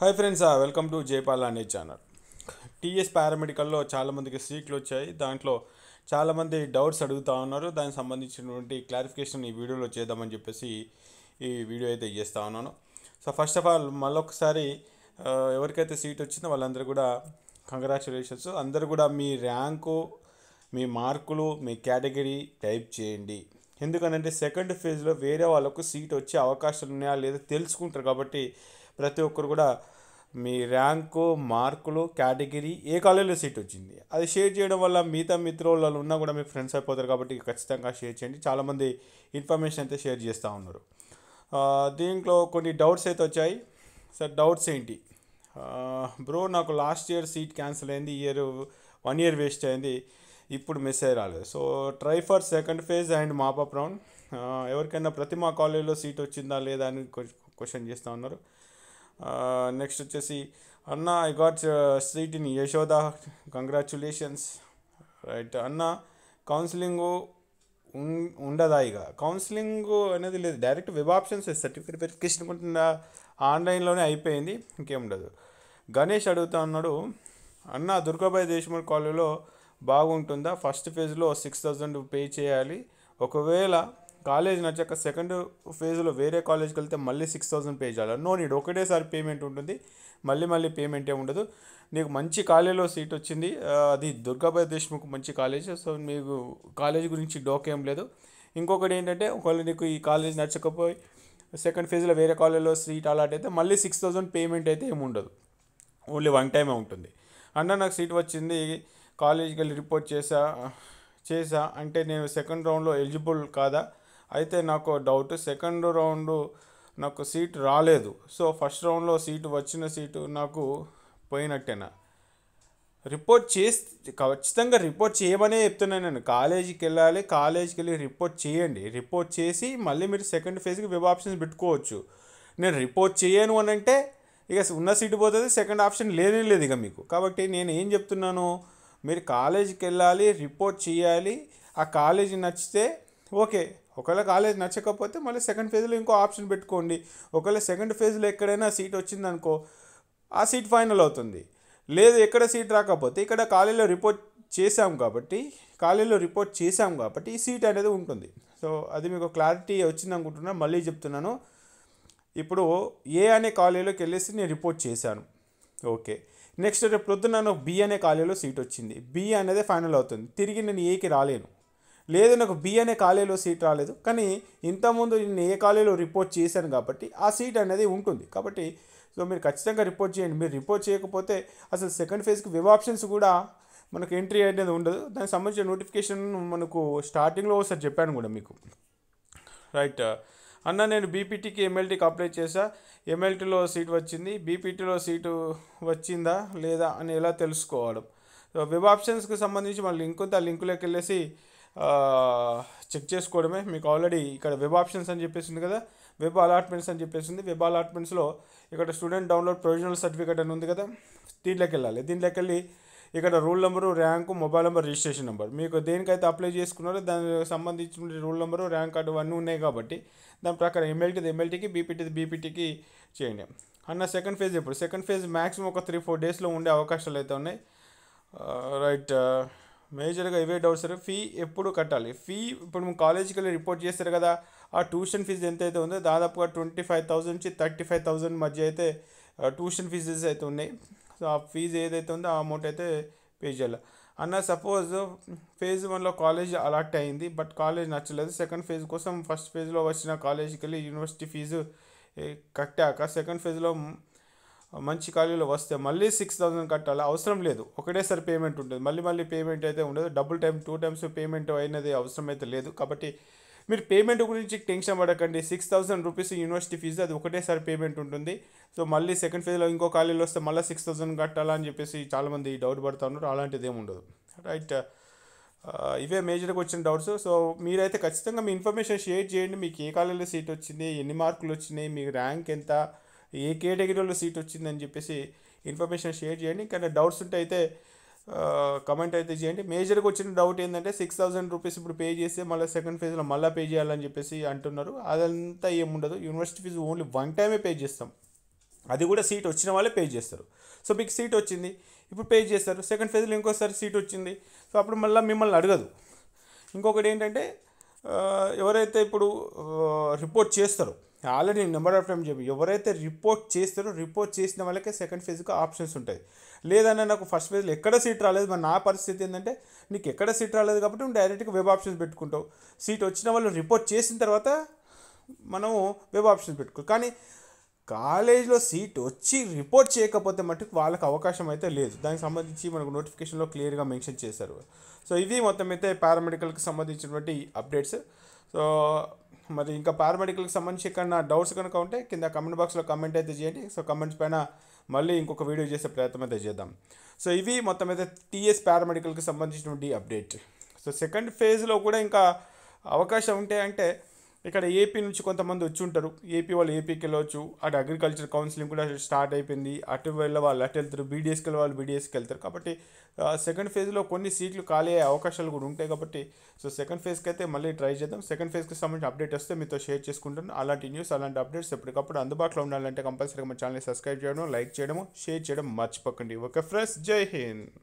hi friends welcome to Jaipal అనే channel TS పారామెడికల్లో చాలామందికి సీట్లు వచ్చాయి దాంట్లో చాలామంది డౌట్స్ అడుగుతూ ఉన్నారు దానికి సంబంధించినటువంటి క్లారిఫికేషన్ ఈ వీడియోలో చేద్దామని చెప్పేసి ఈ వీడియో అయితే చేస్తూ ఉన్నాను సో ఫస్ట్ ఆఫ్ ఆల్ మళ్ళొకసారి uh, ఎవరికైతే సీట్ వచ్చిందో వాళ్ళందరూ కూడా కంగ్రాచులేషన్స్ అందరూ కూడా మీ ర్యాంకు మీ మార్కులు మీ కేటగిరీ టైప్ చేయండి ఎందుకంటే సెకండ్ ఫేజ్లో వేరే వాళ్ళకు సీట్ వచ్చే అవకాశాలు ఉన్నాయా లేదా తెలుసుకుంటారు కాబట్టి ప్రతి ఒక్కరు కూడా మీ ర్యాంకు మార్కులు కేటగిరీ ఏ కాలేజీలో సీట్ వచ్చింది అది షేర్ చేయడం వల్ల మిగతా మిత్రులలో ఉన్నా కూడా మీ ఫ్రెండ్స్ అయిపోతారు కాబట్టి ఖచ్చితంగా షేర్ చేయండి చాలామంది ఇన్ఫర్మేషన్ అయితే షేర్ చేస్తూ ఉన్నారు దీంట్లో కొన్ని డౌట్స్ అయితే వచ్చాయి సార్ డౌట్స్ ఏంటి బ్రో నాకు లాస్ట్ ఇయర్ సీట్ క్యాన్సిల్ అయింది ఇయర్ వన్ ఇయర్ వేస్ట్ అయింది ఇప్పుడు మిస్ అయ్యి రాలేదు so try for second phase and mop up round ఎవరికైనా ప్రతిమా కాలేజీలో సీట్ వచ్చిందా లేదా అని క్వశ్చన్ చేస్తూ ఉన్నారు నెక్స్ట్ వచ్చేసి అన్న I got seat in Yashoda congratulations right అన్న కౌన్సిలింగ్ ఉండదా ఇక కౌన్సిలింగ్ అనేది లేదు direct web options certificate verification కూడా ఆన్లైన్లోనే అయిపోయింది ఇంకేం ఉండదు గణేష్ అడుగుతా అన్నాడు అన్న దుర్గాబాయి దేశముఖ్ కాలేజీలో బాగుంటుందా ఫస్ట్ ఫేజ్లో సిక్స్ థౌజండ్ పే చేయాలి ఒకవేళ కాలేజ్ నచ్చాక సెకండ్ ఫేజ్లో వేరే కాలేజ్కి వెళ్తే మళ్ళీ సిక్స్ థౌసండ్ పే చేయాలి నో నీడు ఒకటేసారి పేమెంట్ ఉంటుంది మళ్ళీ మళ్ళీ పేమెంట్ ఏమి ఉండదు నీకు మంచి కాలేజీలో సీట్ వచ్చింది అది దుర్గాబాయ్ దేశ్ముఖ్ మంచి కాలేజ్ సో మీకు కాలేజ్ గురించి డోకేం లేదు ఇంకొకటి ఏంటంటే ఒకవేళ నీకు ఈ కాలేజ్ నచ్చకపోయి సెకండ్ ఫేజ్లో వేరే కాలేజ్లో సీట్ అలాంటి అయితే మళ్ళీ సిక్స్ థౌసండ్ పేమెంట్ అయితే ఏమి ఉండదు ఓన్లీ వన్ టైమే ఉంటుంది అన్న నాకు సీట్ వచ్చింది కాలేజ్కి వెళ్ళి రిపోర్ట్ చేసా చేసా అంటే నేను సెకండ్ రౌండ్లో ఎలిజిబుల్ కాదా అయితే నాకు డౌట్ సెకండ్ రౌండ్ నాకు సీట్ రాలేదు సో ఫస్ట్ రౌండ్లో సీటు వచ్చిన సీటు నాకు పోయినట్టేనా రిపోర్ట్ చేస్తే ఖచ్చితంగా రిపోర్ట్ చేయమనే చెప్తున్నాను నేను కాలేజీకి వెళ్ళాలి కాలేజీకి వెళ్ళి రిపోర్ట్ చేయండి రిపోర్ట్ చేసి మళ్ళీ మీరు సెకండ్ ఫేజ్కి వెబ్ ఆప్షన్స్ పెట్టుకోవచ్చు నేను రిపోర్ట్ చేయను అని అంటే ఇక ఉన్న సీటు పోతుంది సెకండ్ ఆప్షన్ లేనే లేదు ఇక మీకు కాబట్టి నేను ఏం చెప్తున్నాను మీరు కాలేజీకి వెళ్ళాలి రిపోర్ట్ చేయాలి ఆ కాలేజీ నచ్చితే ఓకే ఒకవేళ కాలేజ్ నచ్చకపోతే మళ్ళీ సెకండ్ ఫేజ్లో ఇంకో ఆప్షన్ పెట్టుకోండి ఒకవేళ సెకండ్ ఫేజ్లో ఎక్కడైనా సీట్ వచ్చిందనుకో ఆ సీట్ ఫైనల్ అవుతుంది లేదు ఎక్కడ సీట్ రాకపోతే ఇక్కడ కాలేజీలో రిపోర్ట్ చేశాం కాబట్టి కాలేజీలో రిపోర్ట్ చేశాం కాబట్టి ఈ సీట్ అనేది ఉంటుంది సో అది మీకు క్లారిటీ వచ్చింది అనుకుంటున్నా మళ్ళీ చెప్తున్నాను ఇప్పుడు ఏ అనే కాలేజీలోకి వెళ్ళేసి నేను రిపోర్ట్ చేశాను ఓకే నెక్స్ట్ రేపు ప్రొద్దున నాకు బి అనే కాలేజీలో సీట్ వచ్చింది బి అనేది ఫైనల్ అవుతుంది తిరిగి నేను ఏకి రాలేను లేదు నాకు బి అనే కాలేజీలో సీట్ రాలేదు కానీ ఇంతకుముందు నేను ఏ కాలేజీలో రిపోర్ట్ చేశాను కాబట్టి ఆ సీట్ అనేది ఉంటుంది కాబట్టి సో మీరు ఖచ్చితంగా రిపోర్ట్ చేయండి మీరు రిపోర్ట్ చేయకపోతే అసలు సెకండ్ ఫేజ్కి వెబ్ ఆప్షన్స్ కూడా మనకు ఎంట్రీ అనేది ఉండదు దానికి సంబంధించిన నోటిఫికేషన్ మనకు స్టార్టింగ్లో ఒకసారి చెప్పాను కూడా మీకు రైట్ అన్న నేను బీపీటీకి ఎమ్మెల్టీకి అప్లై చేసా ఎమ్మెల్టీలో సీట్ వచ్చింది బీపీటీలో సీటు వచ్చిందా లేదా అని ఎలా తెలుసుకోవడం వెబ్ ఆప్షన్స్కి సంబంధించి మన లింక్ ఉంది ఆ లింకులోకి వెళ్ళేసి చెక్ చేసుకోవడమే మీకు ఆల్రెడీ ఇక్కడ వెబ్ ఆప్షన్స్ అని చెప్పేసింది కదా వెబ్ అలాట్మెంట్స్ అని చెప్పేసింది వెబ్ అలాట్మెంట్స్లో ఇక్కడ స్టూడెంట్ డౌన్లోడ్ ప్రొవిజనల్ సర్టిఫికేట్ అని ఉంది కదా దీంట్లోకి వెళ్ళాలి దీంట్లోకి వెళ్ళి ఇక్కడ rule number rank mobile number registration number మీకు దేనికైతే అప్లై చేసుకున్నారో దానికి సంబంధించిన రూల్ నెంబరు ర్యాంక్ కార్డు అన్నీ ఉన్నాయి కాబట్టి దాని ప్రకారం ఎమ్మెల్టీది ఎమ్మెల్టీకి బీపీటీది బీపీటీకి చేయండి అన్న సెకండ్ ఫేజ్ ఎప్పుడు సెకండ్ ఫేజ్ మ్యాక్సిమం ఒక త్రీ ఫోర్ డేస్లో ఉండే అవకాశాలు అయితే ఉన్నాయి రైట్ మేజర్గా ఇవే డౌట్స్ ఫీ ఎప్పుడు కట్టాలి ఫీ ఇప్పుడు కాలేజీకి వెళ్ళి రిపోర్ట్ చేస్తారు కదా ఆ ట్యూషన్ ఫీజు ఎంత అయితే ఉందో దాదాపుగా ట్వంటీ ఫైవ్ థౌసండ్ నుంచి థర్టీ ఫైవ్ థౌసండ్ మధ్య అయితే ట్యూషన్ ఫీజెస్ అయితే ఉన్నాయి సో ఆ ఫీజు ఏదైతే ఉందో ఆ అమౌంట్ అయితే పే చేయాలి అన్న సపోజ్ ఫేజ్ వన్లో కాలేజ్ అలాట్ అయింది బట్ కాలేజ్ నచ్చలేదు సెకండ్ ఫేజ్ కోసం ఫస్ట్ ఫేజ్లో వచ్చిన కాలేజీకి వెళ్ళి యూనివర్సిటీ ఫీజు కట్టాక సెకండ్ ఫేజ్లో మంచి ఖాళీలో వస్తే మళ్ళీ సిక్స్ థౌసండ్ కట్టాలి అవసరం లేదు ఒకటేసారి పేమెంట్ ఉంటుంది మళ్ళీ మళ్ళీ పేమెంట్ అయితే ఉండదు double time two times payment అయినది అవసరం అయితే లేదు కాబట్టి మీరు పేమెంట్ గురించి టెన్షన్ పడకండి six thousand rupees university fee అది ఒకటేసారి పేమెంట్ ఉంటుంది సో మళ్ళీ సెకండ్ ఫేజ్లో ఇంకో కాలేజీలో వస్తే మళ్ళీ సిక్స్ థౌసండ్ కట్టాలా అని చెప్పేసి చాలామంది డౌట్ పడుతూ ఉన్నారు అలాంటిది ఏమి ఉండదు రైట్ ఇవే మేజర్గా వచ్చిన డౌట్స్ సో మీరైతే ఖచ్చితంగా మీ ఇన్ఫర్మేషన్ షేర్ చేయండి మీకు ఏ కాలేజీలో సీట్ వచ్చింది ఎన్ని మార్కులు వచ్చినాయి మీ ర్యాంక్ ఎంత ఏ కేటగిరీలో సీట్ వచ్చిందని చెప్పేసి ఇన్ఫర్మేషన్ షేర్ చేయండి కానీ డౌట్స్ ఉంటే అయితే కమెంట్ అయితే చేయండి మేజర్గా వచ్చిన డౌట్ ఏంటంటే సిక్స్ థౌసండ్ రూపీస్ ఇప్పుడు పే చేస్తే మళ్ళీ సెకండ్ ఫేజ్లో మళ్ళీ పే చేయాలని చెప్పేసి అంటున్నారు అదంతా ఏముండదు యూనివర్సిటీ ఫీజు ఓన్లీ వన్ టైమే పే చేస్తాం అది కూడా సీట్ వచ్చిన వాళ్ళే పే చేస్తారు సో మీకు సీట్ వచ్చింది ఇప్పుడు పే చేస్తారు సెకండ్ ఫేజ్లో ఇంకోసారి సీట్ వచ్చింది సో అప్పుడు మళ్ళీ మిమ్మల్ని అడగదు ఇంకొకటి ఏంటంటే ఎవరైతే ఇప్పుడు రిపోర్ట్ చేస్తారో ఆల్రెడీ నెంబర్ ఆఫ్ టైమ్ చెప్పి ఎవరైతే రిపోర్ట్ చేస్తారో రిపోర్ట్ చేసిన వాళ్ళకే సెకండ్ ఫేజ్కి ఆప్షన్స్ ఉంటాయి లేదన్నా నాకు ఫస్ట్ ఫేజ్లో ఎక్కడ సీట్ రాలేదు మరి నా పరిస్థితి ఏంటంటే నీకు ఎక్కడ సీట్ రాలేదు కాబట్టి నువ్వు డైరెక్ట్గా వెబ్ ఆప్షన్స్ పెట్టుకుంటావు సీట్ వచ్చిన వాళ్ళు రిపోర్ట్ చేసిన తర్వాత మనము వెబ్ ఆప్షన్స్ పెట్టుకో కానీ కాలేజ్లో సీట్ వచ్చి రిపోర్ట్ చేయకపోతే మటుకు వాళ్ళకి అవకాశం అయితే లేదు దానికి సంబంధించి మనకు నోటిఫికేషన్లో క్లియర్గా మెన్షన్ చేశారు సో ఇవి మొత్తం అయితే పారామెడికల్కి సంబంధించినటువంటి అప్డేట్స్ సో మరి ఇంకా పారామెడికల్కి సంబంధించి ఎక్కడ డౌట్స్ కనుక ఉంటే కింద కమెంట్ బాక్స్లో కమెంట్ అయితే చేయండి సో కమెంట్స్ పైన మళ్ళీ ఇంకొక వీడియో చేసే ప్రయత్నం అయితే చేద్దాం సో ఇవి మొత్తం అయితే టీఎస్ పారామెడికల్కి సంబంధించినటువంటి అప్డేట్ సో సెకండ్ ఫేజ్లో కూడా ఇంకా అవకాశం ఉంటే అంటే ఇక్కడ ఏపీ నుంచి కొంతమంది వచ్చి ఉంటారు ఏపీ వాళ్ళు ఏపీకి వెళ్ళవచ్చు అటు అగ్రికల్చర్ కౌన్సిలింగ్ కూడా స్టార్ట్ అయిపోయింది అటు వెళ్ళ వాళ్ళు అటు వెళ్తారు బీడీఎస్కి వెళ్ళే వాళ్ళు బీడీఎస్కి వెళ్తారు కాబట్టి సెకండ్ ఫేజ్లో కొన్ని సీట్లు ఖాళీ అయ్యే అవకాశాలు కూడా ఉంటాయి కాబట్టి సో సెకండ్ ఫేజ్కి అయితే మళ్ళీ ట్రై చేద్దాం సెకండ్ ఫేజ్కి సంబంధించిన అప్డేట్ వస్తే మీతో షేర్ చేసుకుంటాను అలాంటి న్యూస్ అలాంటి అప్డేట్స్ ఎప్పటికప్పుడు అందుబాటులో ఉండాలంటే కంపల్సరీగా మా ఛానల్ని సబ్స్క్రైబ్ చేయడం లైక్ చేయడం షేర్ చేయడం మర్చిపోకండి ఓకే ఫ్రెండ్స్ జై హింద్